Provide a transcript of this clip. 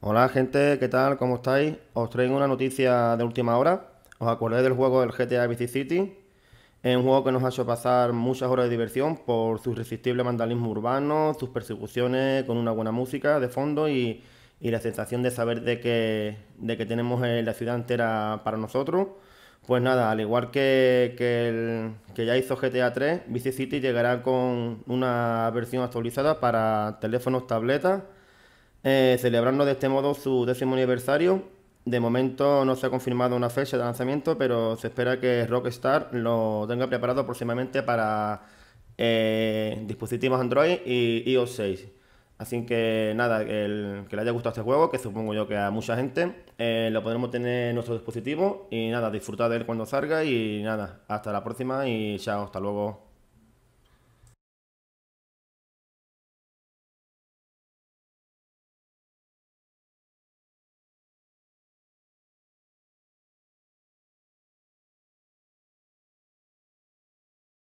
Hola gente, ¿qué tal? ¿Cómo estáis? Os traigo una noticia de última hora. ¿Os acordáis del juego del GTA Vice City? Es un juego que nos ha hecho pasar muchas horas de diversión por su irresistible vandalismo urbano, sus persecuciones con una buena música de fondo y, la sensación de saber de que, de que tenemos eh, la ciudad entera para nosotros. Pues nada, al igual que, que, que ya hizo GTA 3, Vice City llegará con una versión actualizada para teléfonos, tabletas eh, celebrando de este modo su décimo aniversario. De momento no se ha confirmado una fecha de lanzamiento, pero se espera que Rockstar lo tenga preparado próximamente para eh, dispositivos Android y iOS 6. Así que nada, que le haya gustado este juego, que supongo yo que a mucha gente, eh, lo podremos tener en nuestro dispositivo. Y nada, disfrutad de él cuando salga. Y nada, hasta la próxima y chao, hasta luego.